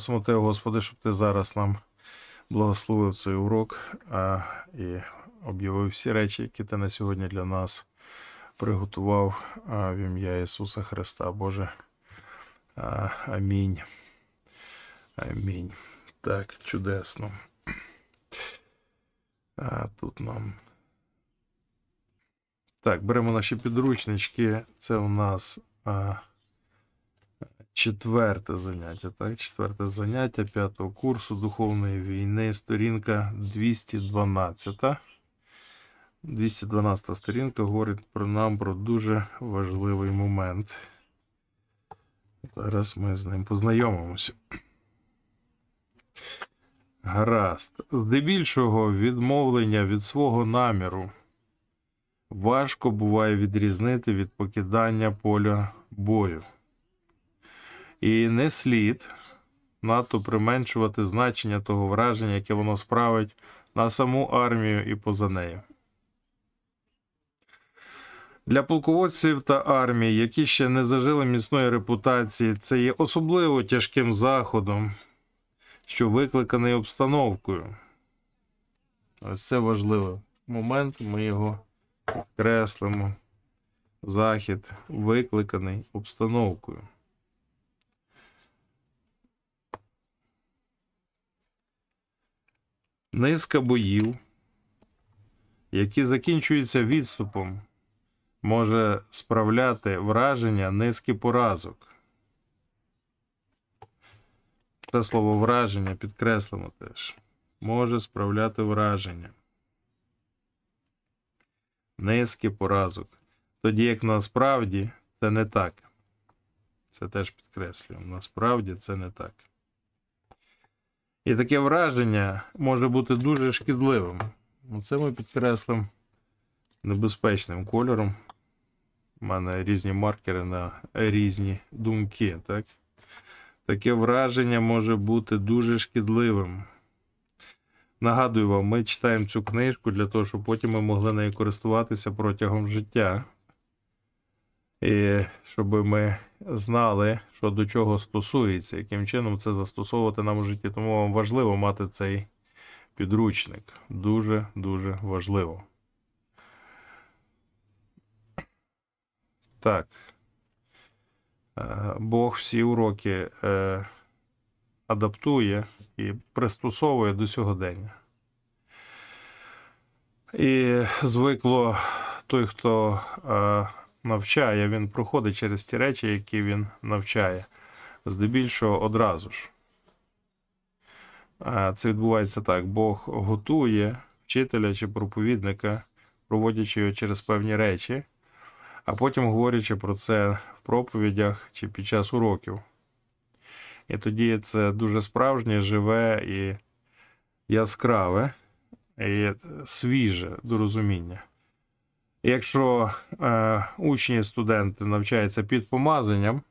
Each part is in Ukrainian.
Просмотив, Господи, щоб ти зараз нам благословив цей урок а, і об'явив всі речі, які ти на сьогодні для нас приготував а, в ім'я Ісуса Христа Боже. А, Амінь. Амінь. Так, чудесно. А, Тут нам. Так, беремо наші підручнички. Це у нас. А, четверте заняття. Так, четверте заняття п'ятого курсу духовної війни, сторінка 212. 212 сторінка говорить про нам про дуже важливий момент. Зараз ми з ним познайомимося. Гаразд. Здебільшого відмовлення від свого наміру важко буває відрізнити від покидання поля бою. І не слід надто применшувати значення того враження, яке воно справить на саму армію і поза нею. Для полководців та армії, які ще не зажили міцної репутації, це є особливо тяжким заходом, що викликаний обстановкою. Ось це важливий момент. Ми його підкреслимо. Захід викликаний обстановкою. Низка боїв, які закінчуються відступом, може справляти враження низки поразок. Це слово враження підкреслимо теж. Може справляти враження. Низки поразок. Тоді як насправді це не так. Це теж підкреслюємо. Насправді це не так. І таке враження може бути дуже шкідливим. Це ми підкреслимо небезпечним кольором. У мене різні маркери на різні думки. так Таке враження може бути дуже шкідливим. Нагадую вам, ми читаємо цю книжку для того, щоб потім ми могли нею користуватися протягом життя і щоб ми знали, що до чого стосується, яким чином це застосовувати нам у житті. Тому вам важливо мати цей підручник. Дуже-дуже важливо. Так. Е, Бог всі уроки е, адаптує і пристосовує до сьогодення. І звикло той, хто е, навчає, він проходить через ті речі, які він навчає. Здебільшого одразу ж. Е, це відбувається так: Бог готує вчителя чи проповідника, проводячи його через певні речі, а потім говорячи про це в проповідях чи під час уроків. І тоді це дуже справжнє, живе і яскраве, і свіже до розуміння. Якщо е, учні студенти навчаються під помазанням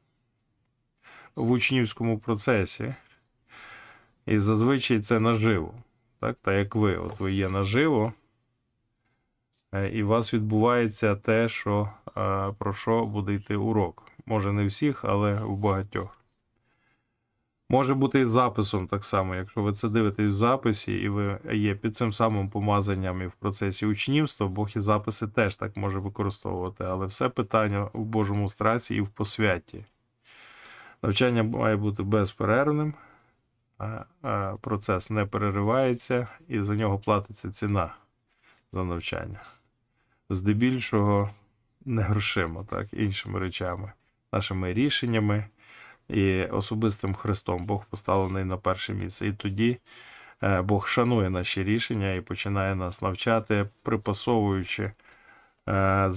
в учнівському процесі, і зазвичай це наживо, так та як ви, от ви є наживо, е, і у вас відбувається те, що, е, про що буде йти урок. Може, не всіх, але в багатьох. Може бути і записом так само, якщо ви це дивитесь в записі, і ви є під цим самим помазанням і в процесі учнівства, Бог і записи теж так може використовувати, але все питання в Божому страсі і в посвяті. Навчання має бути безперервним, процес не переривається, і за нього платиться ціна за навчання. Здебільшого, не грошима, так, іншими речами, нашими рішеннями. І особистим Христом Бог поставлений на перше місце. І тоді е, Бог шанує наші рішення і починає нас навчати, припасовуючи е,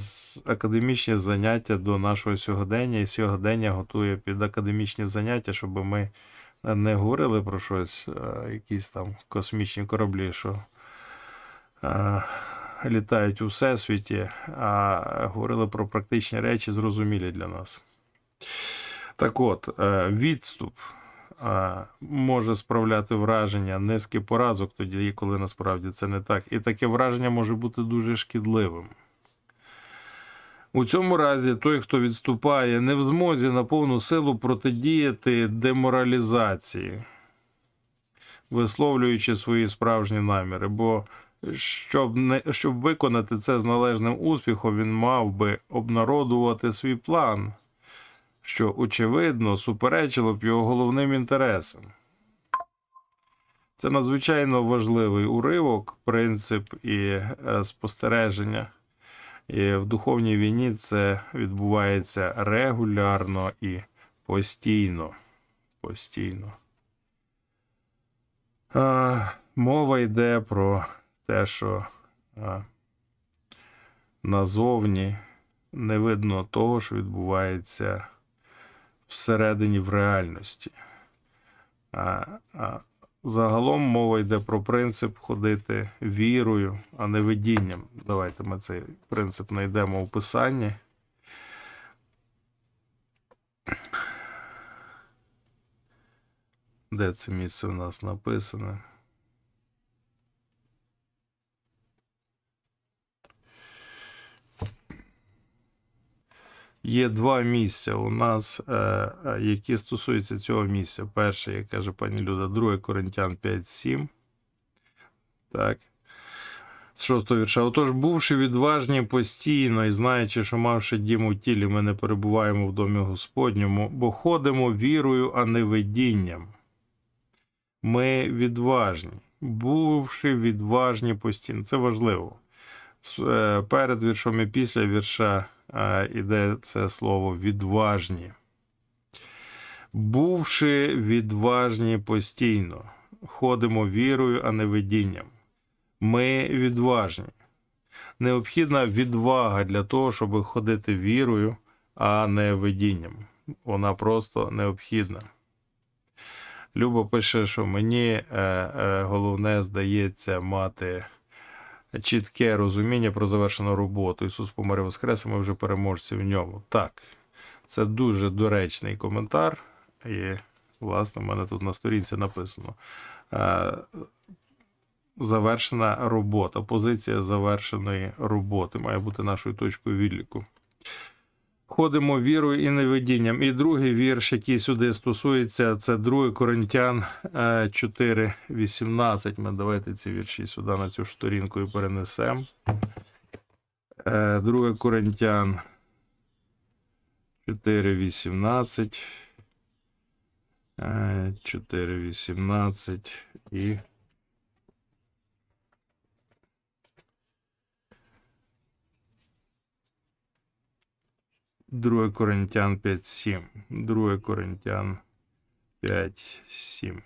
академічні заняття до нашого сьогодення. І сьогодення готує під академічні заняття, щоб ми не говорили про щось, е, якісь там космічні кораблі, що літають у всесвіті, а говорили про практичні речі, зрозумілі для нас. Так от, е, відступ е, може справляти враження низки поразок тоді, коли насправді це не так. І таке враження може бути дуже шкідливим. У цьому разі той, хто відступає, не в змозі на повну силу протидіяти деморалізації, висловлюючи свої справжні наміри. Бо щоб не щоб виконати це з належним успіхом, він мав би обнародувати свій план що, очевидно, суперечило б його головним інтересам. Це надзвичайно важливий уривок, принцип і е, спостереження. І в духовній війні це відбувається регулярно і постійно. Постійно. А, Мова йде про те, що а, назовні не видно того, що відбувається всередині в реальності. Загалом мова йде про принцип ходити вірою, а не видінням. Давайте ми цей принцип знайдемо у писанні. Де це місце у нас написане? Є два місця у нас, е, е, які стосуються цього місця. Перше, як каже пані Люда, Друге Коринтян 5.7. Так. З шостого вірша. Отож, бувши відважні постійно, і знаючи, що мавши дім у тілі, ми не перебуваємо в домі Господньому, бо ходимо вірою, а не видінням. Ми відважні, бувши відважні постійно. Це важливо. Е, перед віршом і після вірша іде це слово відважні. Бувши відважні постійно, ходимо вірою, а не видінням. Ми відважні. Необхідна відвага для того, щоб ходити вірою, а не видінням. Вона просто необхідна. Любо пише, що мені е, е, головне здається мати чітке розуміння про завершену роботу. Ісус помер і воскрес, і ми вже переможці в ньому. Так, це дуже доречний коментар. І, власне, в мене тут на сторінці написано. Е, завершена робота. Позиція завершеної роботи має бути нашою точкою відліку ходимо вірою і невидінням. І другий вірш, який сюди стосується, це 2 Коринтян 4,18. Е, Ми давайте ці вірші сюди на цю сторінку і перенесемо. 2 е, Коринтян 4,18. 4,18 е, і 2 Коринтян 5.7. 2 Коринтян 5.7.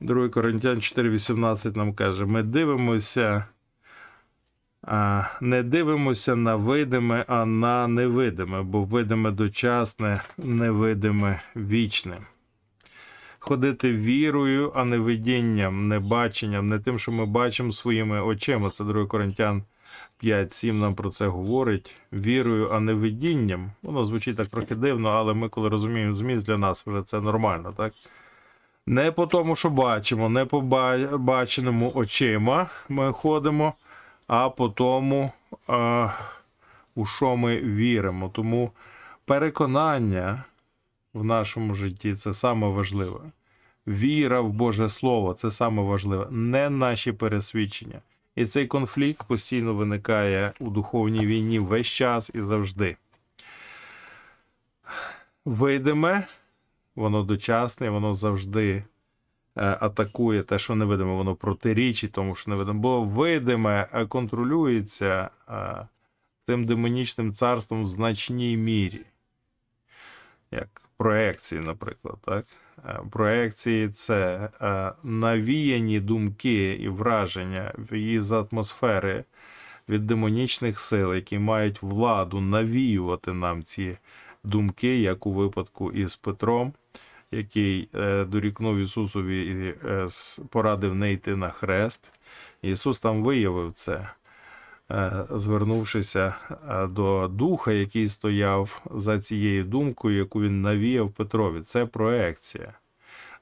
2 Коринтян 4.18 нам каже: ми дивимося, а, не дивимося на видиме, а на невидиме, бо видиме дочасне, невидиме вічне. Ходити вірою, а не видінням, не баченням, не тим, що ми бачимо своїми очима. Це 2 Коринтян 5.7. 5-7 нам про це говорить. Вірою, а не видінням. Воно звучить так трохи дивно, але ми, коли розуміємо зміст, для нас вже це нормально, так? Не по тому, що бачимо, не по баченому очима ми ходимо, а по тому, а, у що ми віримо. Тому переконання в нашому житті це саме важливе. Віра в Боже Слово це саме важливе, не наші пересвідчення. І цей конфлікт постійно виникає у духовній війні весь час і завжди. Видиме, воно дочасне, воно завжди е, атакує те, що невидиме, воно протирічить тому, що невидиме. Бо видиме е, контролюється е, цим демонічним царством в значній мірі, як проекції, наприклад. так? Проекції це е, навіяні думки і враження з атмосфери від демонічних сил, які мають владу навіювати нам ці думки, як у випадку із Петром, який е, дорікнув Ісусові і е, порадив не йти на хрест. Ісус там виявив це. Е, звернувшися е, до духа, який стояв за цією думкою, яку він навіяв Петрові. Це проекція.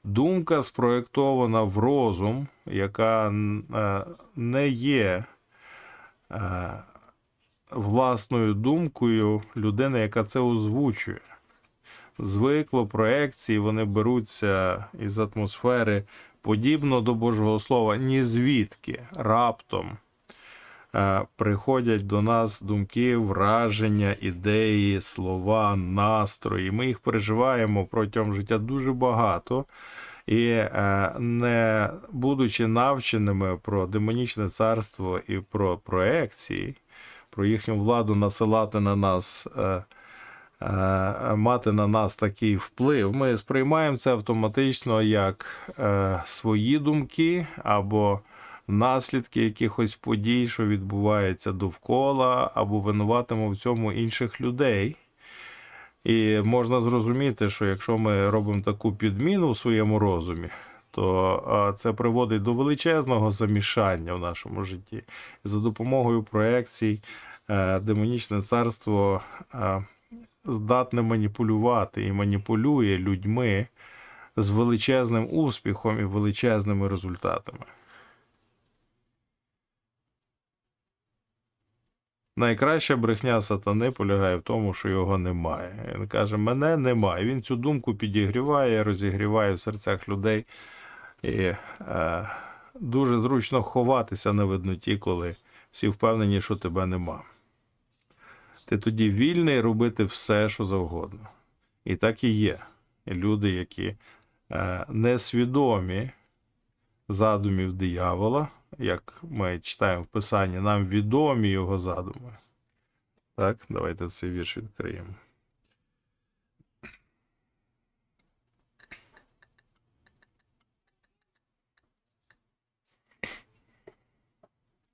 Думка спроєктована в розум, яка е, не є власною думкою людини, яка це озвучує. Звикло проекції вони беруться із атмосфери подібно до Божого Слова, ні звідки раптом. Е, приходять до нас думки, враження, ідеї, слова, настрої. Ми їх переживаємо протягом життя дуже багато. І е, не будучи навченими про демонічне царство і про проекції, про їхню владу насилати на нас, е, мати на нас такий вплив, ми сприймаємо це автоматично як свої думки або наслідки якихось подій, що відбувається довкола, або винуватимо в цьому інших людей. І можна зрозуміти, що якщо ми робимо таку підміну в своєму розумі, то це приводить до величезного замішання в нашому житті. За допомогою проекцій, е, демонічне царство е, здатне маніпулювати і маніпулює людьми з величезним успіхом і величезними результатами. Найкраща брехня сатани полягає в тому, що його немає. Він каже, мене немає. Він цю думку підігріває, розігріває в серцях людей. І е, дуже зручно ховатися на видноті, коли всі впевнені, що тебе нема. Ти тоді вільний робити все, що завгодно. І так і є. Люди, які е, несвідомі задумів диявола як ми читаємо в писанні, нам відомі його задуми. Так, давайте цей вірш відкриємо.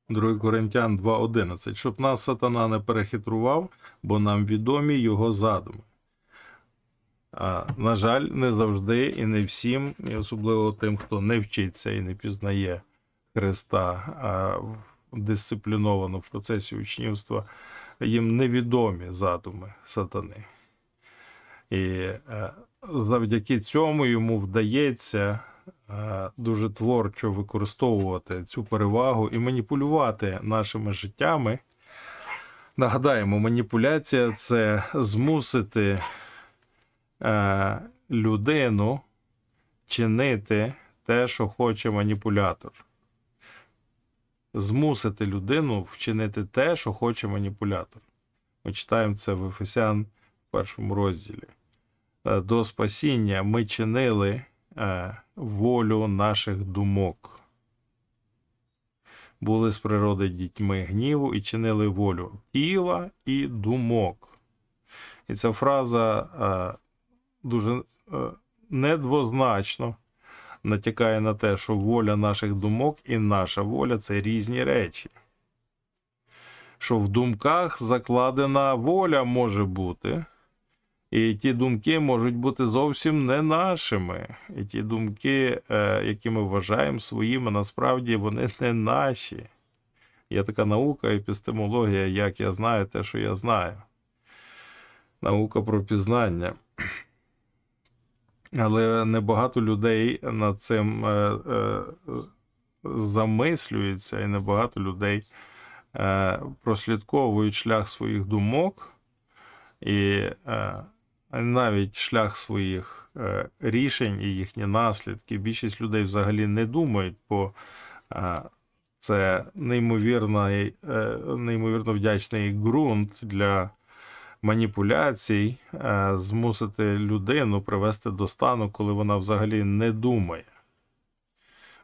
Другий Коринтян 2.11. Щоб нас сатана не перехитрував, бо нам відомі його задуми. А, На жаль, не завжди і не всім, і особливо тим, хто не вчиться і не пізнає. Христа дисципліновано в процесі учнівства, їм невідомі задуми сатани. І е, завдяки цьому йому вдається е, дуже творчо використовувати цю перевагу і маніпулювати нашими життями. Нагадаємо, маніпуляція це змусити е, людину чинити те, що хоче маніпулятор змусити людину вчинити те, що хоче маніпулятор. Ми читаємо це в Ефесян в першому розділі. Е, До спасіння ми чинили е, волю наших думок. Були з природи дітьми гніву і чинили волю тіла і думок. І ця фраза е, дуже недвозначно натякає на те, що воля наших думок і наша воля це різні речі. Що в думках закладена воля може бути, і ті думки можуть бути зовсім не нашими. І ті думки, е, які ми вважаємо своїми, насправді вони не наші. Є така наука епістемологія, як я знаю те, що я знаю. Наука про пізнання. Але небагато людей над цим е, е, замислюються, і небагато людей е, прослідковують шлях своїх думок і навіть шлях своїх рішень і їхні наслідки. Більшість людей взагалі не думають, бо це неймовірно, неймовірно вдячний ґрунт для маніпуляцій е, змусити людину привести до стану, коли вона взагалі не думає.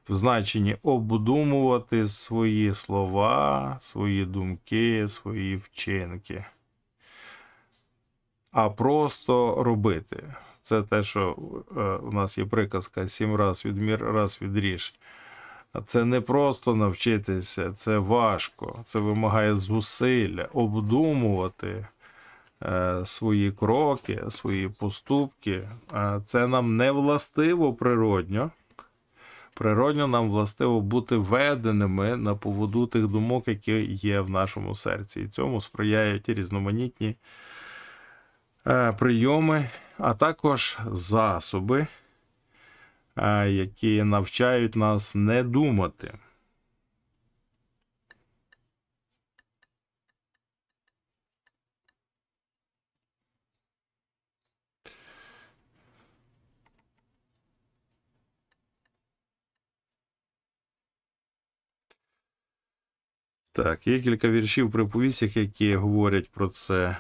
В значенні обдумувати свої слова, свої думки, свої вчинки, а просто робити. Це те, що е, у нас є приказка сім раз відмір, раз відріж. Це не просто навчитися, це важко, це вимагає зусилля, обдумувати. Е, свої кроки, свої поступки. Е, це нам не властиво природньо. Природньо нам властиво бути веденими на поводу тих думок, які є в нашому серці. І цьому сприяють різноманітні е, прийоми, а також засоби, які навчають нас не думати. Так, є кілька віршів приповісях, які говорять про це.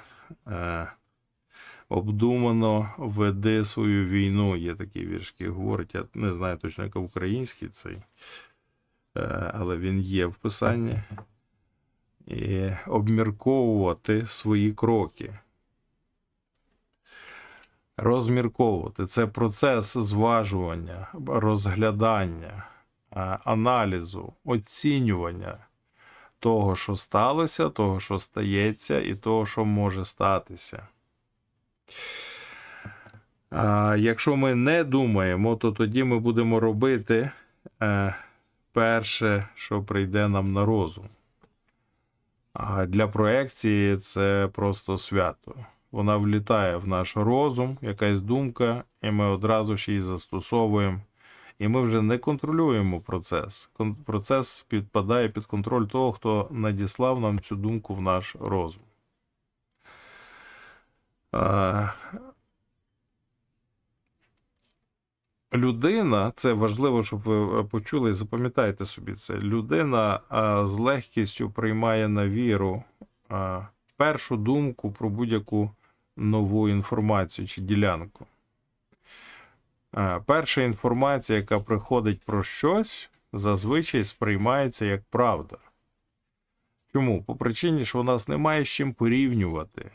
Е, Обдумано веде свою війну. Є такі віршки, говорять. Я не знаю точно, як український цей, е, але він є в писанні. І обмірковувати свої кроки. Розмірковувати це процес зважування, розглядання, е, аналізу, оцінювання того, що сталося, того, що стається, і того, що може статися. А, Якщо ми не думаємо, то тоді ми будемо робити е, перше, що прийде нам на розум. А для проекції це просто свято. Вона влітає в наш розум, якась думка, і ми одразу ж її застосовуємо і ми вже не контролюємо процес. Процес підпадає під контроль того, хто надіслав нам цю думку в наш розум. Людина, це важливо, щоб ви е, почули і запам'ятайте собі це. Людина з легкістю приймає на віру першу думку про будь-яку нову інформацію чи ділянку. Е, перша інформація, яка приходить про щось, зазвичай сприймається як правда. Чому? По причині, що в нас немає з чим порівнювати,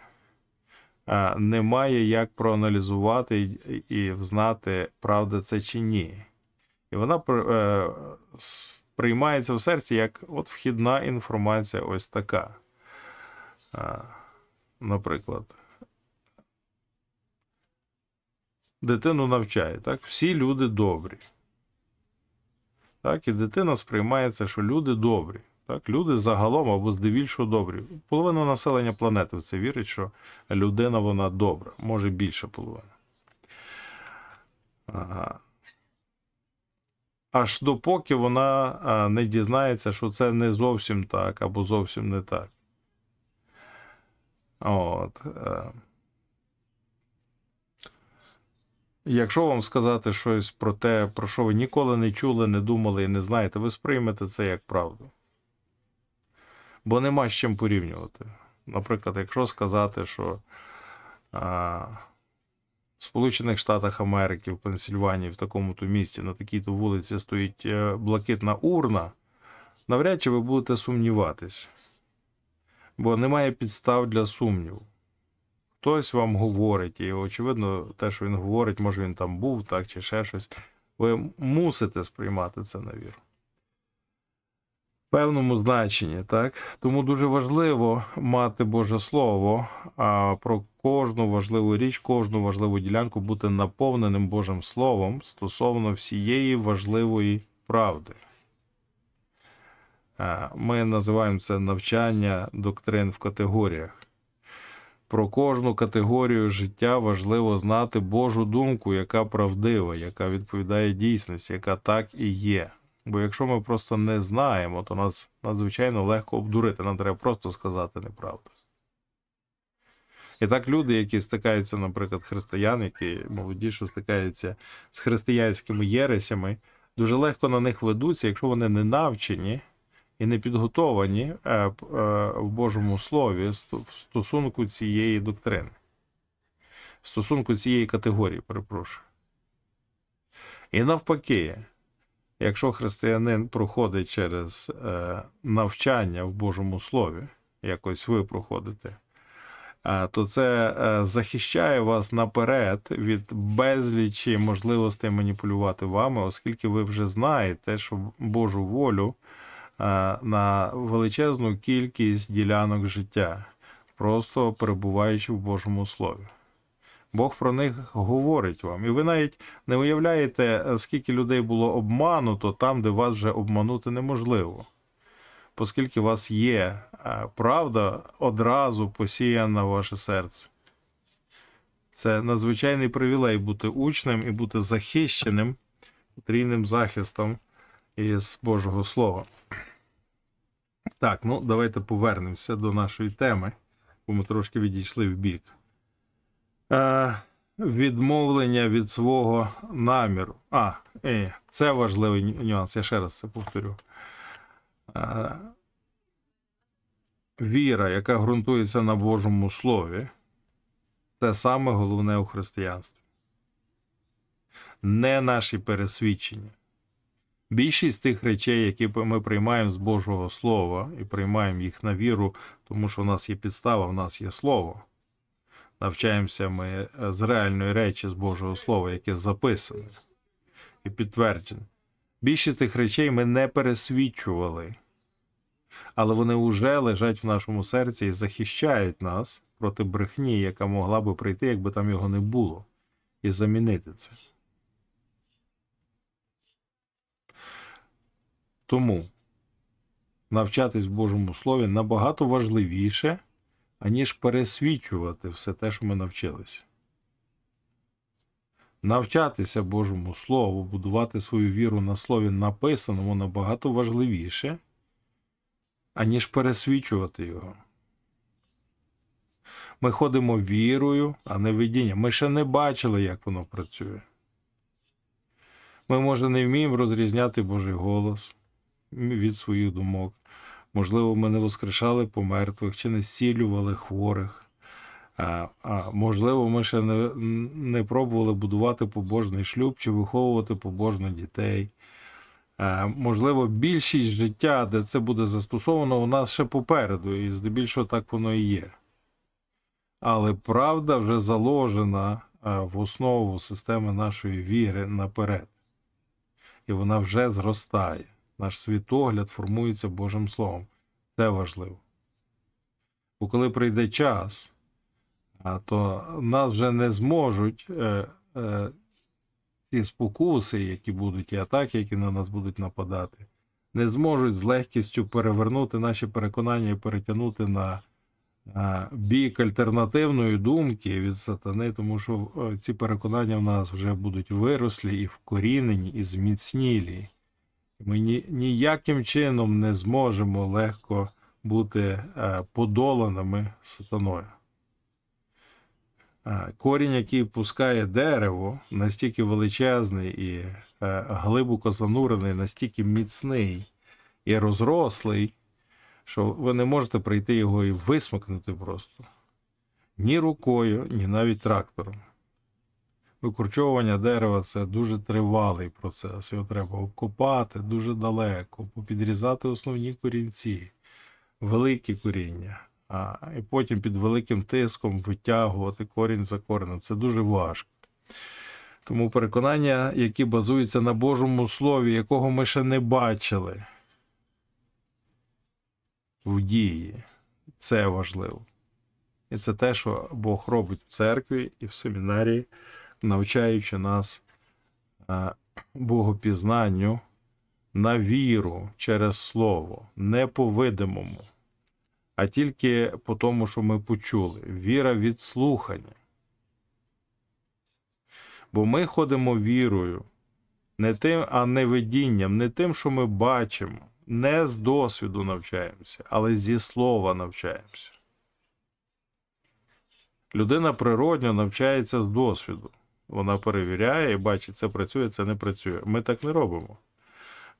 е, немає як проаналізувати і знати, правда це чи ні. І вона е, сприймається в серці як от вхідна інформація, ось така. Наприклад. дитину навчає. так? Всі люди добрі. Так, І дитина сприймається, що люди добрі. Так, Люди загалом або здебільшого добрі. Половина населення планети в це вірить, що людина вона добра, може більше половина. Ага. Аж допоки вона не дізнається, що це не зовсім так або зовсім не так. От. Е. Якщо вам сказати щось про те, про що ви ніколи не чули, не думали і не знаєте, ви сприймете це як правду. Бо нема з чим порівнювати. Наприклад, якщо сказати, що а, в Сполучених Штатах Америки, в Пенсільванії, в такому-то місті, на такій-то вулиці стоїть е, блакитна урна, навряд чи ви будете сумніватись, бо немає підстав для сумніву хтось вам говорить, і очевидно, те, що він говорить, може він там був, так, чи ще щось. Ви мусите сприймати це на віру. В певному значенні, так? Тому дуже важливо мати Боже Слово, а про кожну важливу річ, кожну важливу ділянку бути наповненим Божим Словом стосовно всієї важливої правди. Е, ми називаємо це навчання доктрин в категоріях. Про кожну категорію життя важливо знати Божу думку, яка правдива, яка відповідає дійсності, яка так і є. Бо якщо ми просто не знаємо, то нас надзвичайно легко обдурити. Нам треба просто сказати неправду. І так люди, які стикаються, наприклад, християн, які молоді, що стикаються з християнськими єресями, дуже легко на них ведуться, якщо вони не навчені і не підготовані е, е, в Божому слові в стосунку цієї доктрини, в стосунку цієї категорії, перепрошую. І навпаки, якщо християнин проходить через е, навчання в Божому слові, якось ви проходите, то це захищає вас наперед від безлічі можливостей маніпулювати вами, оскільки ви вже знаєте, що Божу волю Е, на величезну кількість ділянок життя, просто перебуваючи в Божому Слові. Бог про них говорить вам. І ви навіть не уявляєте, скільки людей було обмануто там, де вас вже обманути неможливо. Оскільки у вас є е, правда, одразу посіяна в ваше серце. Це надзвичайний привілей бути учнем і бути захищеним потрійним захистом із Божого Слова. Так, ну давайте повернемося до нашої теми, бо ми трошки відійшли в бік. Е, Відмовлення від свого наміру. А, е, це важливий нюанс, я ще раз це повторю. Е, Віра, яка ґрунтується на Божому Слові, це саме головне у християнстві. Не наші пересвідчення. Більшість тих речей, які ми приймаємо з Божого Слова, і приймаємо їх на віру, тому що в нас є підстава, в нас є слово. Навчаємося ми е, з реальної речі з Божого Слова, яке записане і підтверджене. Більшість тих речей ми не пересвідчували, але вони вже лежать в нашому серці і захищають нас проти брехні, яка могла би прийти, якби там його не було, і замінити це. Тому навчатись в Божому Слові набагато важливіше, аніж пересвідчувати все те, що ми навчились. Навчатися Божому Слову, будувати свою віру на слові написаному набагато важливіше, аніж пересвідчувати його. Ми ходимо вірою, а не видінням. Ми ще не бачили, як воно працює. Ми, може, не вміємо розрізняти Божий голос від своїх думок. Можливо, ми не воскрешали помертвих чи не зцілювали хворих. А, а Можливо, ми ще не не пробували будувати побожний шлюб чи виховувати побожно дітей. А, Можливо, більшість життя, де це буде застосовано, у нас ще попереду, і здебільшого так воно і є. Але правда вже заложена в основу системи нашої віри наперед. І вона вже зростає. Наш світогляд формується Божим Словом. Це важливо. Бо коли прийде час, то нас вже не зможуть е, е, ці спокуси, які будуть, і атаки, які на нас будуть нападати, не зможуть з легкістю перевернути наші переконання і перетягнути на е, бік альтернативної думки від сатани, тому що ці переконання в нас вже будуть вирослі і вкорінені, і зміцнілі. Ми ні, ніяким чином не зможемо легко бути е, подоланими сатаною. Е, корінь, який пускає дерево, настільки величезний і е, глибоко занурений, настільки міцний і розрослий, що ви не можете прийти його і висмикнути просто ні рукою, ні навіть трактором викорчовування дерева це дуже тривалий процес. Його треба обкопати дуже далеко, попідрізати основні корінці, великі коріння, а, і потім під великим тиском витягувати корінь за коренем. Це дуже важко. Тому переконання, які базуються на Божому слові, якого ми ще не бачили в дії, це важливо. І це те, що Бог робить в церкві і в семінарії навчаючи нас е, богопізнанню на віру через слово, не по видимому, а тільки по тому, що ми почули. Віра від слухання. Бо ми ходимо вірою, не тим, а не видінням, не тим, що ми бачимо, не з досвіду навчаємося, але зі слова навчаємося. Людина природньо навчається з досвіду. Вона перевіряє і бачить, це працює, це не працює. Ми так не робимо.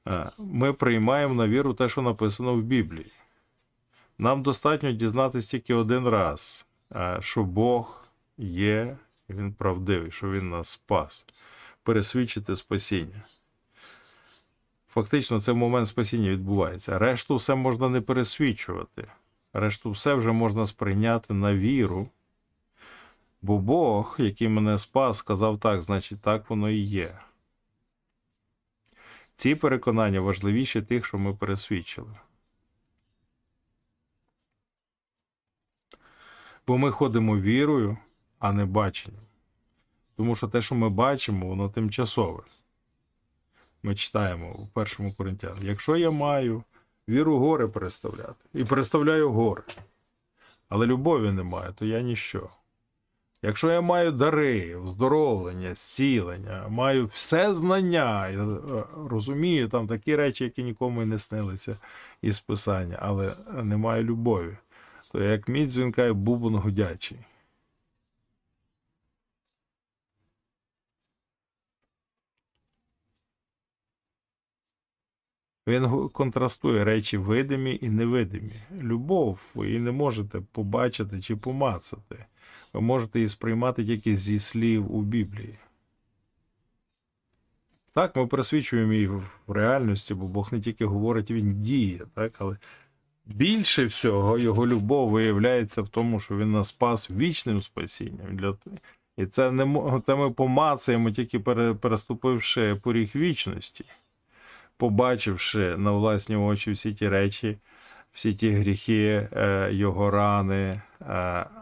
Е, ми приймаємо на віру те, що написано в Біблії. Нам достатньо дізнатися тільки один раз, е, що Бог є, Він правдивий, що Він нас спас, пересвідчити спасіння. Фактично, це момент спасіння відбувається. Решту все можна не пересвідчувати. Решту все вже можна сприйняти на віру Бо Бог, який мене спас, сказав так, значить, так воно і є. Ці переконання важливіші тих, що ми пересвідчили. Бо ми ходимо вірою, а не баченням. Тому що те, що ми бачимо, воно тимчасове. Ми читаємо у першому Коринтян. Якщо я маю віру горе переставляти і представляю горе. але любові немає, то я ніщо. Якщо я маю дари, вздоровлення, зцілення, маю все знання, я е, розумію там такі речі, які нікому і не снилися із писання, але не маю любові, то як мідь дзвінкає бубон гудячий. Він контрастує речі видимі і невидимі. Любов ви її не можете побачити чи помацати. Ви можете її сприймати тільки зі слів у Біблії. Так, ми присвічуємо її в реальності, бо Бог не тільки говорить, він діє, так? але більше всього його любов виявляється в тому, що він нас спас вічним спасінням. Для... І це не це ми помацаємо, тільки переступивши поріг вічності побачивши на власні очі всі ті речі, всі ті гріхи, е, його рани, е,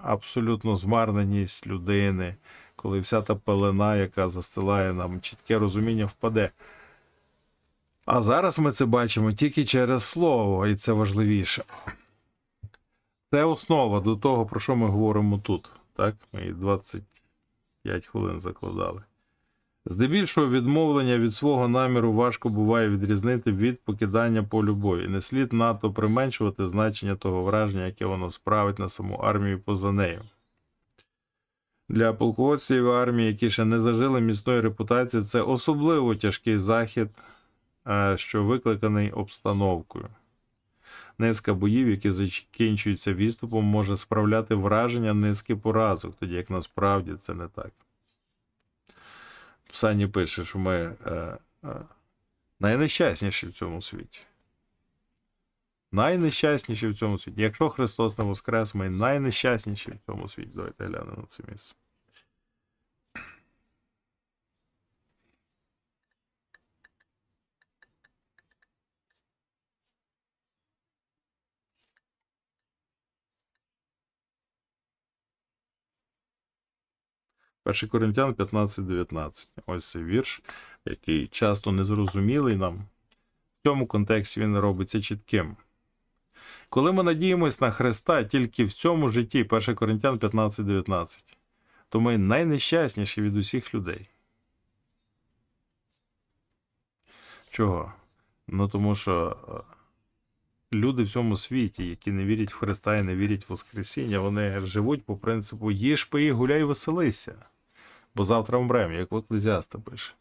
абсолютно змарненість людини, коли вся та пелена, яка застилає нам чітке розуміння, впаде. А зараз ми це бачимо тільки через слово, і це важливіше. Це основа до того, про що ми говоримо тут. Так, ми 25 хвилин закладали. Здебільшого відмовлення від свого наміру важко буває відрізнити від покидання полю бою, не слід надто применшувати значення того враження, яке воно справить на саму армію поза нею. Для полководців армії, які ще не зажили міцної репутації, це особливо тяжкий захід, е, що викликаний обстановкою. Низка боїв, які закінчуються відступом, може справляти враження низки поразок, тоді як насправді це не так. Писанні пише, що ми е, е, найнещасніші в цьому світі. Найнещасніші в цьому світі. Якщо Христос не воскрес, ми найнещасніші в цьому світі. Давайте глянемо на це місце. 1 Коринтян 15-19. Ось цей вірш, який часто незрозумілий нам. В цьому контексті він робиться чітким. Коли ми надіємось на Христа тільки в цьому житті, 1 Коринтян 15-19, то ми найнещасніші від усіх людей. Чого? Ну тому що е, люди в цьому світі, які не вірять в Христа і не вірять в Воскресіння, вони живуть по принципу їж, пий, гуляй, веселися бо завтра вмремо, як в еклезіаста пише.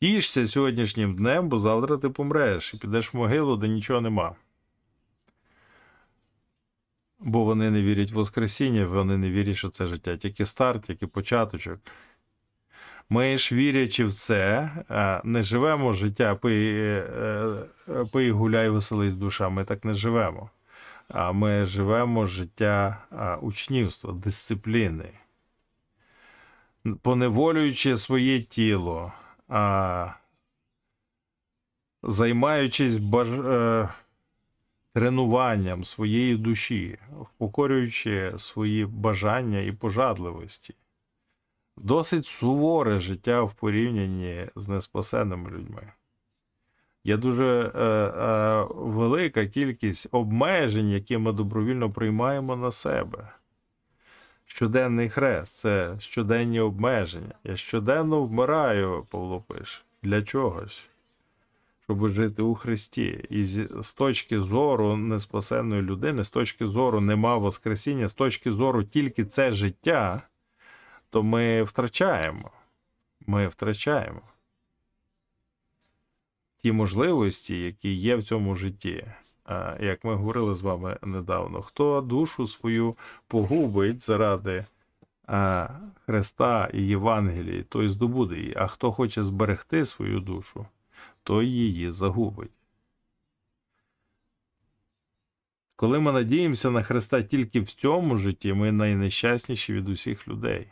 Тішся сьогоднішнім днем, бо завтра ти помреш і підеш в могилу, де нічого нема. Бо вони не вірять в Воскресіння, вони не вірять, що це життя. Тільки старт, тільки початочок. Ми ж вірячи в це, е, не живемо життя, пий, е, е, пий гуляй, веселись душа. Ми так не живемо. А ми живемо життя учнівства, дисципліни поневолюючи своє тіло, а займаючись баж... Е, тренуванням своєї душі, впокорюючи свої бажання і пожадливості. Досить суворе життя в порівнянні з неспасеними людьми. Є дуже е, е, велика кількість обмежень, які ми добровільно приймаємо на себе щоденний хрест, це щоденні обмеження. Я щоденно вмираю, Павло пише, для чогось, щоб жити у Христі. І з точки зору неспасенної людини, з точки зору нема Воскресіння, з точки зору тільки це життя, то ми втрачаємо. Ми втрачаємо ті можливості, які є в цьому житті як ми говорили з вами недавно, хто душу свою погубить заради Христа і Євангелії, той здобуде її, а хто хоче зберегти свою душу, той її загубить. Коли ми надіємося на Христа тільки в цьому житті, ми найнещасніші від усіх людей.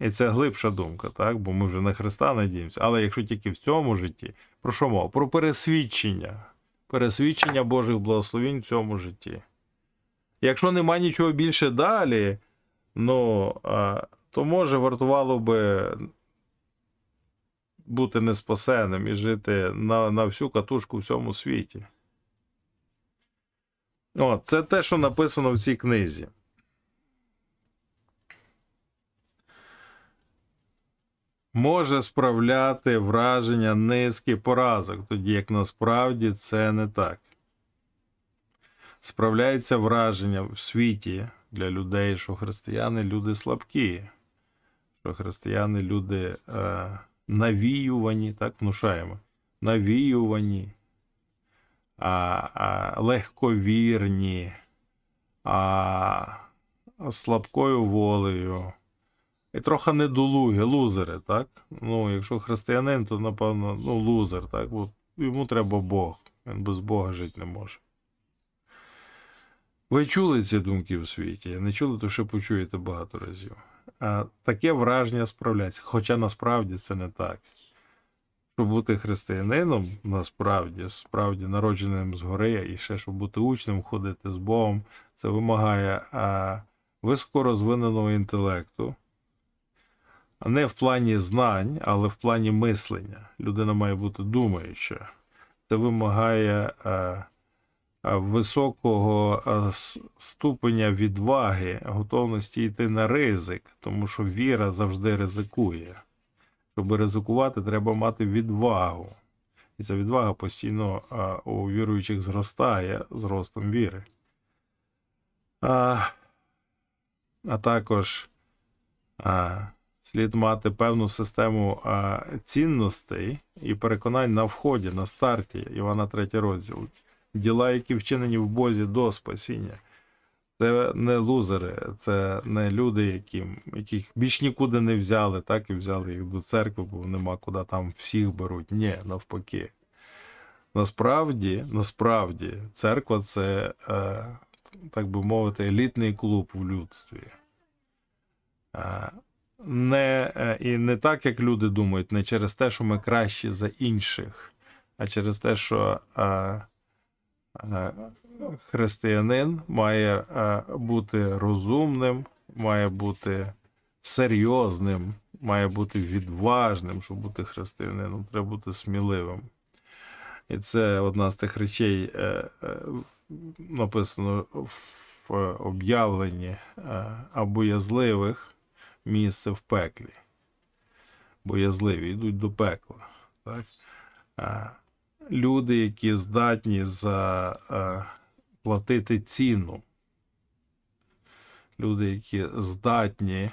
І це глибша думка, так? Бо ми вже на Христа надіємося. Але якщо тільки в цьому житті, про що мова? Про пересвідчення, пересвідчення Божих благословень в цьому житті. Якщо нема нічого більше далі, ну то може вартувало би бути неспасеним і жити на на всю катушку в цьому світі. О, це те, що написано в цій книзі. може справляти враження низки поразок, тоді як насправді це не так. Справляється враження в світі для людей, що християни люди слабкі, що християни люди е, навіювані, так внушаємо, навіювані, а, а, легковірні, а, а слабкою волею. І трохи недолугі, лузери, так? Ну, якщо християнин, то напевно ну, лузер, так? Бо йому треба Бог. Він без Бога жити не може. Ви чули ці думки в світі? Не чули, то ще почуєте багато разів. А Таке враження справляється. Хоча насправді це не так. Щоб бути християнином, насправді, справді народженим згори, і ще щоб бути учнем, ходити з Богом, це вимагає а, високорозвиненого інтелекту не в плані знань, але в плані мислення. Людина має бути думаюча. Це вимагає е, е, високого е, ступеня відваги, готовності йти на ризик, тому що віра завжди ризикує. Щоб ризикувати, треба мати відвагу. І ця відвага постійно у віруючих зростає з ростом віри. А а також а, слід мати певну систему а, цінностей і переконань на вході, на старті Івана 3 розділ. Діла, які вчинені в Бозі до спасіння. Це не лузери, це не люди, які, яких більш нікуди не взяли, так і взяли їх до церкви, бо нема куди там всіх беруть. Ні, навпаки. Насправді, насправді, церква це, е, так би мовити, елітний клуб в людстві. Е, не е, і не так, як люди думають, не через те, що ми кращі за інших, а через те, що а, е, а, е, християнин має а, бути розумним, має бути серйозним, має бути відважним, щоб бути християнином, треба бути сміливим. І це одна з тих речей написано в об'явленні або язливих місце в пеклі. Боязливі йдуть до пекла. Так? Люди, які здатні заплатити ціну. Люди, які здатні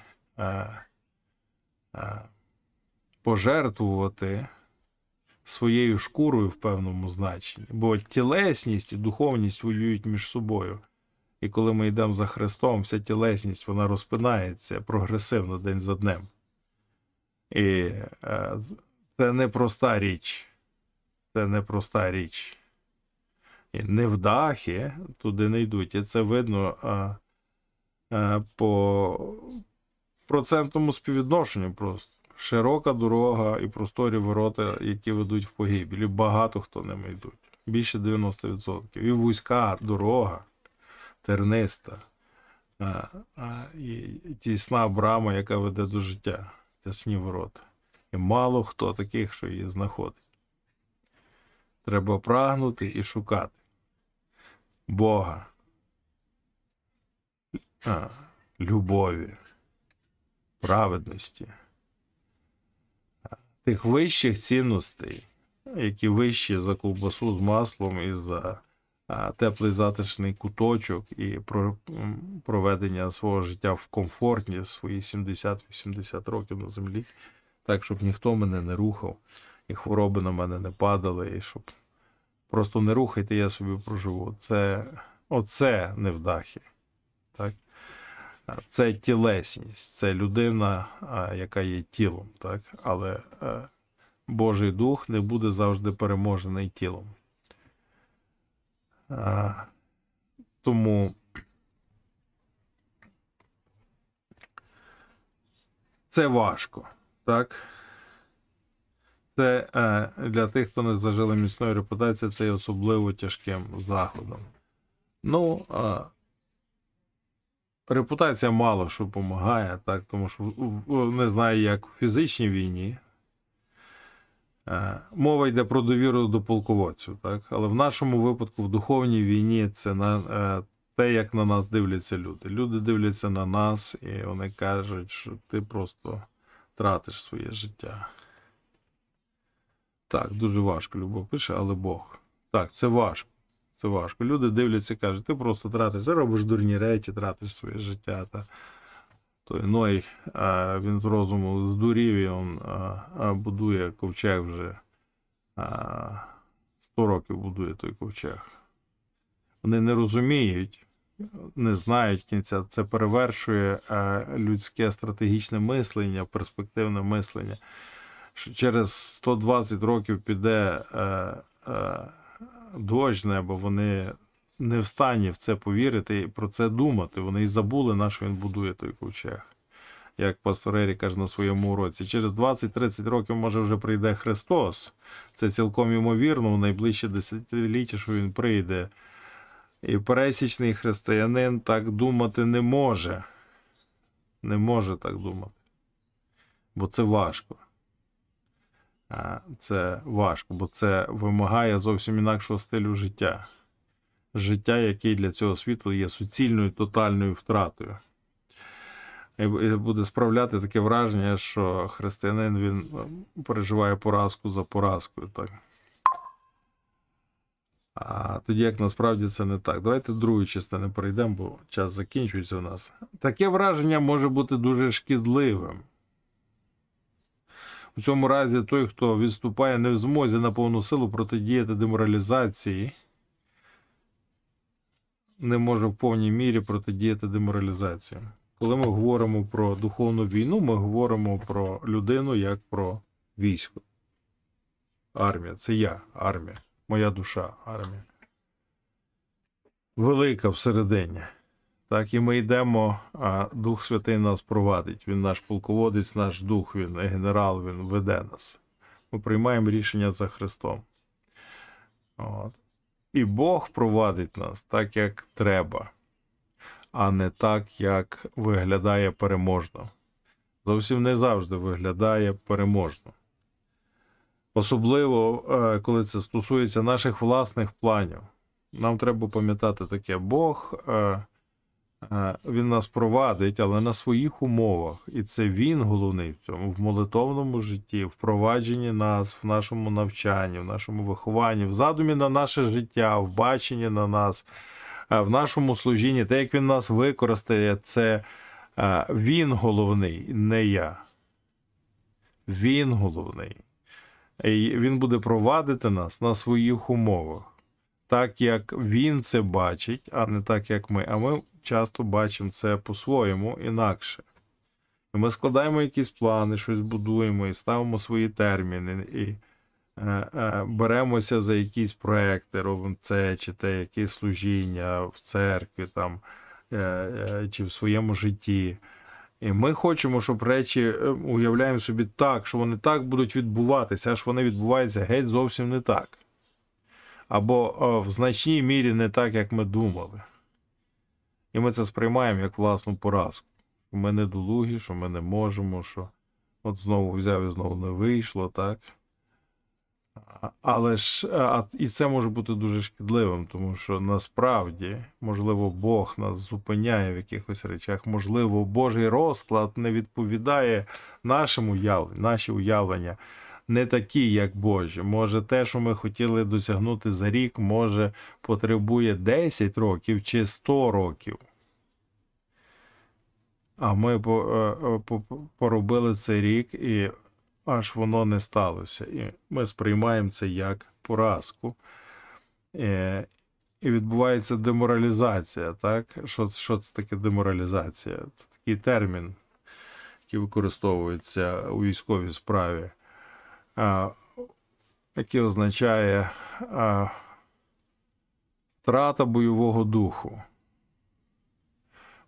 пожертвувати своєю шкурою в певному значенні, бо тілесність і духовність воюють між собою і коли ми йдемо за Христом, вся тілесність вона розпинається прогресивно день за днем. І е, це непроста річ. Це непроста річ. І невдахи туди не йдуть. І це видно а, е, а, е, по процентному співвідношенню просто. Широка дорога і просторі ворота, які ведуть в погибель. І багато хто ними йдуть. Більше 90%. І вузька дорога терниста а, а, і тісна брама, яка веде до життя, тісні ворота. І мало хто таких, що її знаходить. Треба прагнути і шукати Бога, а, любові, праведності, тих вищих цінностей, які вищі за ковбасу з маслом і за теплий затишний куточок і проведення свого життя в комфортні свої 70-80 років на землі, так, щоб ніхто мене не рухав, і хвороби на мене не падали, і щоб просто не рухайте, я собі проживу. Це Оце невдахи. Так? Це тілесність, це людина, яка є тілом, так? але е, Божий дух не буде завжди переможений тілом. Тому це важко, так? Це е, для тих, хто не зажили міцною репутацією, це є особливо тяжким заходом. Ну, репутація мало що допомагає, так, тому що не знаю, як в фізичній війні, Е, мова йде про довіру до полководців, так але в нашому випадку, в духовній війні, це на е, те, як на нас дивляться люди. Люди дивляться на нас, і вони кажуть, що ти просто тратиш своє життя. Так, дуже важко, Любов пише, але Бог. Так, це важко. Це важко. Люди дивляться, кажуть, ти просто тратиш, робиш дурні речі, тратиш своє життя. Та... Той, Ной, він з розуму здурів, і він будує ковчег вже а, 100 років будує той ковчег. Вони не розуміють, не знають кінця. Це перевершує людське стратегічне мислення, перспективне мислення. Що через 120 років піде е, е, дощ неба, вони не встані в це повірити і про це думати. Вони і забули, на що він будує той ковчег. Як пастор Ері каже на своєму уроці, через 20-30 років, може, вже прийде Христос. Це цілком ймовірно, у найближчі десятиліття, що Він прийде. І пересічний християнин так думати не може. Не може так думати. Бо це важко. Це важко, бо це вимагає зовсім інакшого стилю життя життя, яке для цього світу є суцільною тотальною втратою. І буде справляти таке враження, що християнин він е, переживає поразку за поразкою. так. А тоді як насправді це не так. Давайте другу частину перейдемо, бо час закінчується у нас. Таке враження може бути дуже шкідливим. У цьому разі той, хто відступає, не в змозі на повну силу протидіяти деморалізації не може в повній мірі протидіяти деморалізації. Коли ми говоримо про духовну війну, ми говоримо про людину як про військо. Армія це я, армія, моя душа, армія. Велика всередині. Так, і ми йдемо, а Дух Святий нас провадить. Він наш полководець, наш дух, він генерал, він веде нас. Ми приймаємо рішення за Христом. От. І Бог провадить нас так, як треба, а не так, як виглядає переможно. Зовсім не завжди виглядає переможно. Особливо, е, коли це стосується наших власних планів. Нам треба пам'ятати таке Бог е, Е, він нас провадить, але на своїх умовах, і це він головний в цьому в молитовному житті, впровадженні нас в нашому навчанні, в нашому вихованні, в задумі на наше життя, в баченні на нас, е, в нашому служінні, те, як він нас використає, це е, він головний, не я. Він головний. І Він буде провадити нас на своїх умовах, так як він це бачить, а не так, як ми. А ми часто бачимо це по-своєму інакше. І ми складаємо якісь плани, щось будуємо і ставимо свої терміни, і е, е, беремося за якісь проекти, робимо це чи те, якесь служіння в церкві там, е, е, чи в своєму житті. І ми хочемо, щоб речі е, уявляємо собі так, що вони так будуть відбуватися, аж вони відбуваються геть зовсім не так. Або е, в значній мірі не так, як ми думали. І ми це сприймаємо як власну поразку. Що ми недолугі, що ми не можемо, що от знову взяв і знову не вийшло, так? Але ж а, і це може бути дуже шкідливим, тому що насправді, можливо, Бог нас зупиняє в якихось речах, можливо, Божий розклад не відповідає нашому уявленню, наші уявлення не такі, як Божі. Може, те, що ми хотіли досягнути за рік, може потребує 10 років чи 100 років. А ми е, е, поробили цей рік, і аж воно не сталося. І ми сприймаємо це як поразку. Е, і відбувається деморалізація. так? Що що це таке деморалізація? Це такий термін, який використовується у військовій справі який означає втрата бойового духу,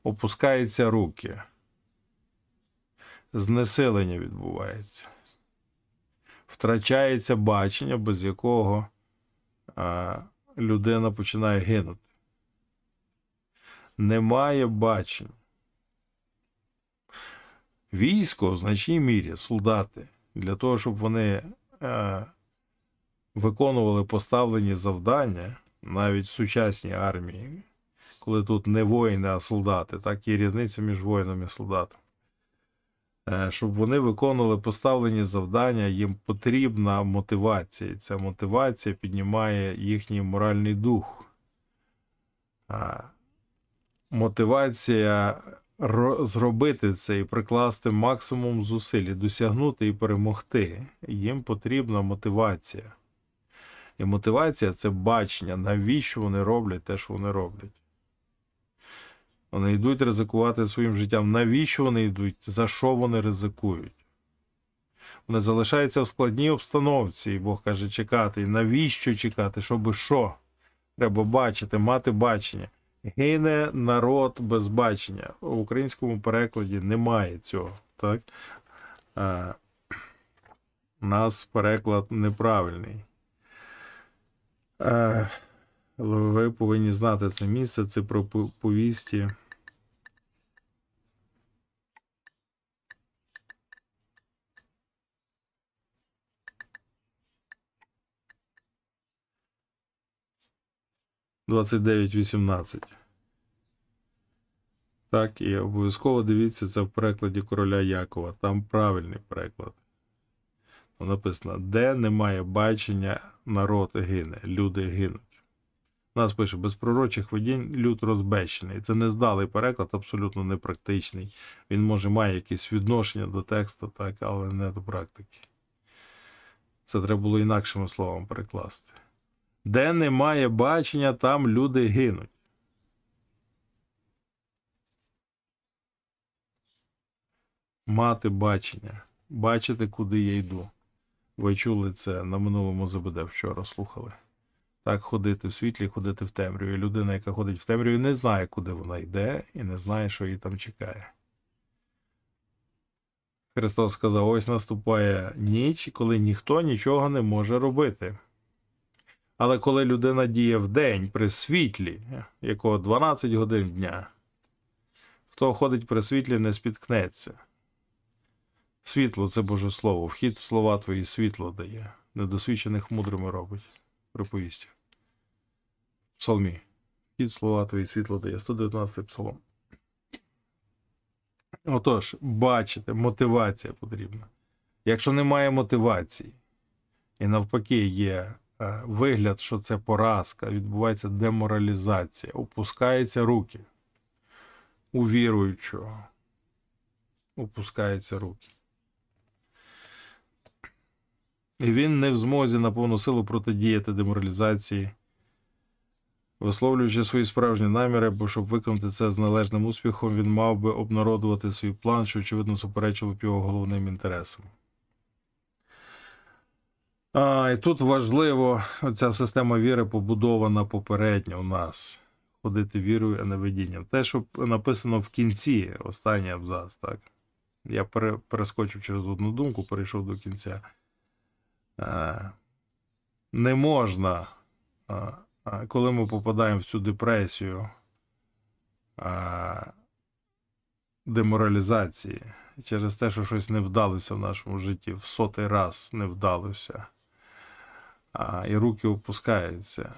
опускаються руки, знеселення відбувається, втрачається бачення, без якого людина починає гинути. Немає бачення. Військо в значній мірі, солдати для того, щоб вони е, виконували поставлені завдання навіть в сучасній армії, коли тут не воїни, а солдати, так і різниця між воїнами і солдатом. Е, щоб вони виконували поставлені завдання, їм потрібна мотивація. Ця мотивація піднімає їхній моральний дух. Мотивація зробити це і прикласти максимум зусиль, досягнути і перемогти, їм потрібна мотивація. І мотивація це бачення, навіщо вони роблять те, що вони роблять. Вони йдуть ризикувати своїм життям. Навіщо вони йдуть? За що вони ризикують? Вони залишаються в складній обстановці, і Бог каже, чекати. І навіщо чекати? Щоби що? Треба бачити, мати бачення. Гине народ без бачення. В українському перекладі немає цього. так а, е, У нас переклад неправильний. Е, а, ви повинні знати це місце, це про повісті. 29.18. Так, і обов'язково дивіться це в перекладі короля Якова. Там правильний переклад. Там написано: де немає бачення, народ гине, люди гинуть. Нас пише, без пророчих видінь люд розбещений. Це нездалий переклад, абсолютно непрактичний. Він, може, має якесь відношення до тексту, так, але не до практики. Це треба було інакшими словами перекласти. Де немає бачення, там люди гинуть. Мати бачення. Бачити, куди я йду. Ви чули це на минулому забуде. вчора слухали. Так ходити в світлі, ходити в темряві. Людина, яка ходить в темряві, не знає, куди вона йде, і не знає, що її там чекає. Христос сказав: ось наступає ніч, коли ніхто нічого не може робити. Але коли людина діє в день при світлі, якого 12 годин дня, хто ходить при світлі, не спіткнеться. Світло це Боже Слово, вхід в слова твої світло дає, недосвідчених мудрими робить. Приповість. Псалмі. Вхід в слова твої світло дає. 119 псалом. Отож, бачите, мотивація потрібна. Якщо немає мотивації, і навпаки, є Е, вигляд, що це поразка, відбувається деморалізація, опускаються руки у віруючого. Опускаються руки. І він не в змозі на повну силу протидіяти деморалізації, висловлюючи свої справжні наміри, бо щоб виконати це з належним успіхом, він мав би обнародувати свій план, що очевидно суперечило б його головним інтересам. А, І тут важливо, ця система віри побудована попередньо у нас. Ходити вірою, а не видінням. Те, що написано в кінці, останній абзац, так? Я перескочив через одну думку, перейшов до кінця. Е, не можна, е, е, коли ми попадаємо в цю депресію деморалізації через те, що щось не вдалося в нашому житті, в сотий раз не вдалося і руки опускаються.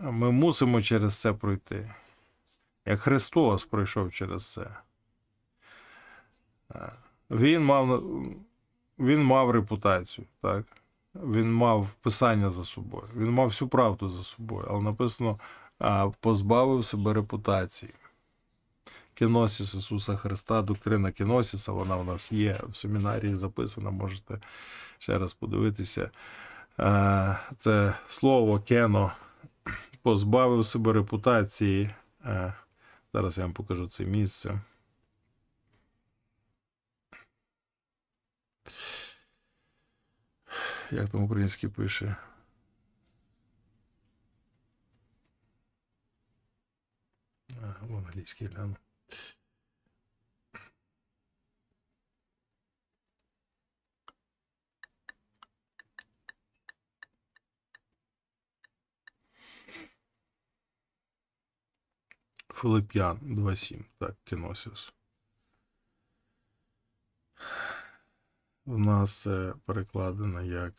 Ми мусимо через це пройти. Як Христос пройшов через це. Він мав він мав репутацію, так? він мав писання за собою, він мав всю правду за собою, але написано позбавив себе репутації. Кіносіс Ісуса Христа, доктрина кіносіса, вона в нас є в семінарії записана, можете ще раз подивитися. Е, це слово Кено позбавив себе репутації. Е, зараз я вам покажу це місце. Як там український пише? В англійській гляну. Филип'ян 2.7. Так, кіносіс. У нас це перекладено як.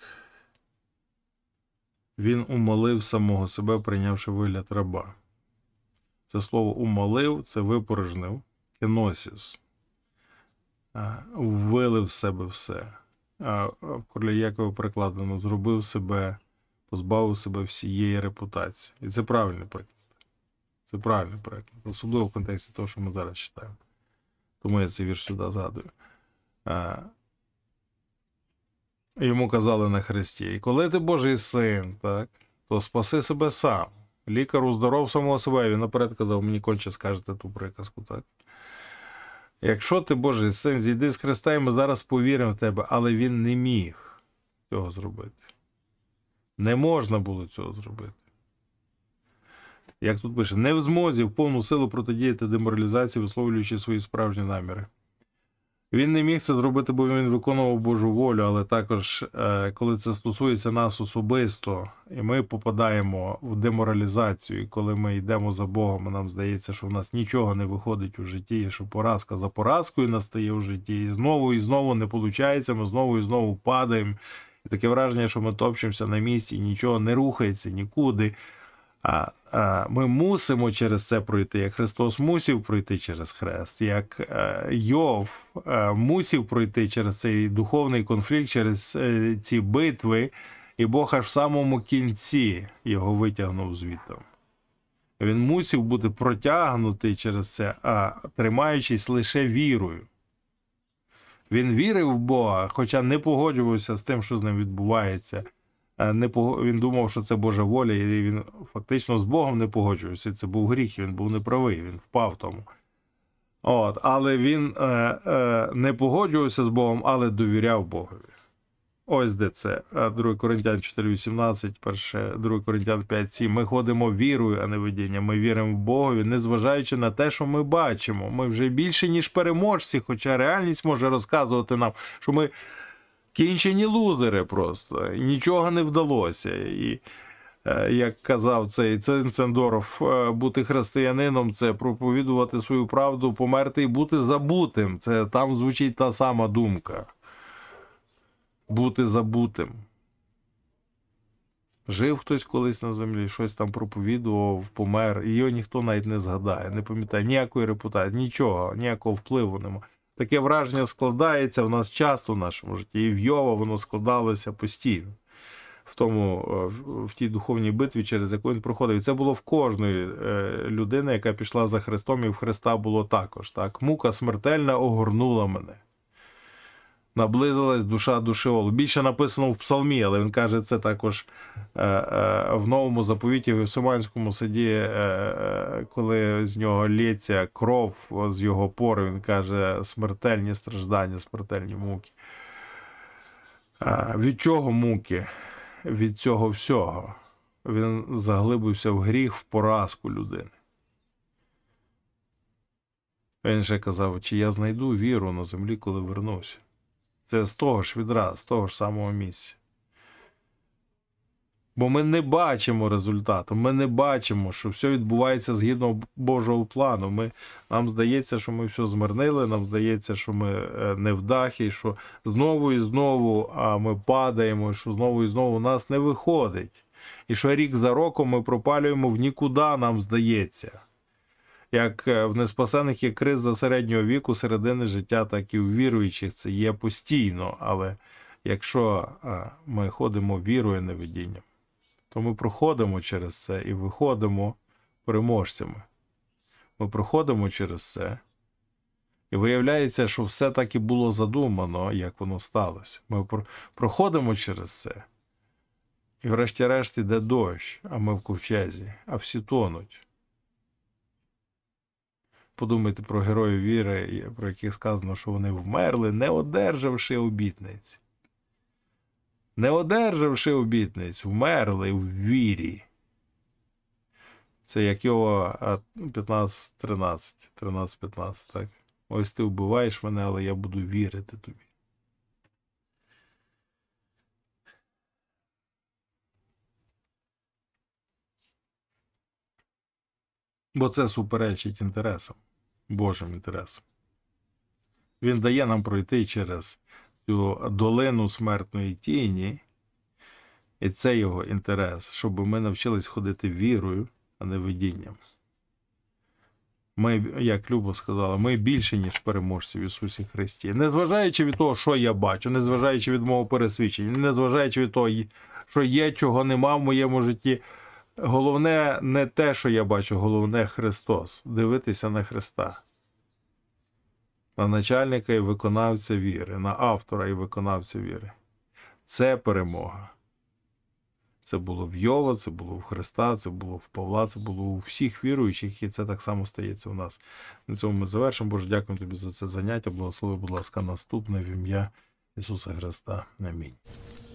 Він умолив самого себе, прийнявши вигляд раба. Це слово умолив це випорожнив. Кеносіс. Е, Ввилив в себе все. А е, в Короліякові перекладено зробив себе, позбавив себе всієї репутації. І це правильний приклад. Це правильний переклад, особливо в контексті того, що ми зараз читаємо. Тому я цей вірш сюди згадую. Е, йому казали на Христі: І коли ти Божий син, так, то спаси себе сам. Лікар уздоров самого себе. Він наперед казав, мені конче скажете ту приказку, так? Якщо ти Божий син, зійди з Христа, і ми зараз повіримо в тебе, але він не міг цього зробити. Не можна було цього зробити як тут пише, не в змозі в повну силу протидіяти деморалізації, висловлюючи свої справжні наміри. Він не міг це зробити, бо він виконував Божу волю, але також е, коли це стосується нас особисто, і ми попадаємо в деморалізацію, і коли ми йдемо за Богом, нам здається, що в нас нічого не виходить у житті, і що поразка за поразкою настає в житті, і знову і знову не виходить, ми знову і знову падаємо. І таке враження, що ми топчемося на місці, і нічого не рухається нікуди. А, а Ми мусимо через це пройти, як Христос мусів пройти через хрест, як е, Йов е, мусів пройти через цей духовний конфлікт, через е, ці битви, і Бог аж в самому кінці його витягнув звітом. Він мусів бути протягнутий через це, а тримаючись лише вірою. Він вірив в Бога, хоча не погоджувався з тим, що з ним відбувається. Е, не він думав, що це Божа воля, і він фактично з Богом не погоджувався. Це був гріх, він був неправий, він впав тому. От, Але він е, е, не погоджувався з Богом, але довіряв Богові. Ось де це. 2 е, Коринтян 4,18, 2 Коринтян 5,7. Ми ходимо вірою, а не видінням. Ми віримо в Богові, незважаючи на те, що ми бачимо. Ми вже більше, ніж переможці, хоча реальність може розказувати нам, що ми кінчені лузери просто. Нічого не вдалося. І е, як казав цей Ценцендорф, е, бути християнином це проповідувати свою правду, померти і бути забутим. Це там звучить та сама думка. Бути забутим. Жив хтось колись на землі, щось там проповідував, помер. І його ніхто навіть не згадає, не пам'ятає ніякої репутації, нічого, ніякого впливу немає таке враження складається в нас часто в нашому житті. І в Йова воно складалося постійно в тому, е, в тій духовній битві, через яку він проходив. І це було в кожної е, людини, яка пішла за Христом, і в Христа було також. Так, Мука смертельна огорнула мене наблизилась душа душеолу. Більше написано в Псалмі, але він каже, це також е, е, в новому заповіті в Євсиманському саді, е, коли з нього лється кров з його пори, він каже, смертельні страждання, смертельні муки. Від чого муки? Від цього всього. Він заглибився в гріх в поразку людини. Він ще казав, чи я знайду віру на землі, коли вернуся. Це з того ж відра, з того ж самого місця. Бо ми не бачимо результату, ми не бачимо, що все відбувається згідно Божого плану. Ми, Нам здається, що ми все змирнили, нам здається, що ми е, невдахи, що знову і знову а ми падаємо, що знову і знову у нас не виходить. І що рік за роком ми пропалюємо в нікуди, нам здається як е, в неспасених є криза середнього віку, середини життя, так і в віруючих. Це є постійно. Але якщо е, ми ходимо вірою невидінням, то ми проходимо через це і виходимо переможцями. Ми проходимо через це. І виявляється, що все так і було задумано, як воно сталося. Ми проходимо через це. І, врешті-решт, йде дощ, а ми в ковчезі, а всі тонуть. Подумайте про героїв віри, про яких сказано, що вони вмерли, не одержавши обітниць. Не одержавши обітниць, вмерли в вірі. Це як його 15, 13, 13, 15, так? Ось ти вбиваєш мене, але я буду вірити тобі. Бо це суперечить інтересам. Божим інтересам. Він дає нам пройти через цю долину смертної тіні, і це його інтерес, щоб ми навчились ходити вірою, а не видінням. Ми, як Любо сказала, ми більше, ніж переможці в Ісусі Христі. Незважаючи від того, що я бачу, незважаючи від мого пересвідчення, незважаючи від того, що є, чого нема в моєму житті, головне не те, що я бачу, головне Христос. Дивитися на Христа. На начальника і виконавця віри, на автора і виконавця віри. Це перемога. Це було в Йова, це було в Христа, це було в Павла, це було у всіх віруючих, і це так само стається в нас. На цьому ми завершимо. Боже, дякуємо тобі за це заняття. Благослови, будь ласка, наступне в ім'я Ісуса Христа. Амінь.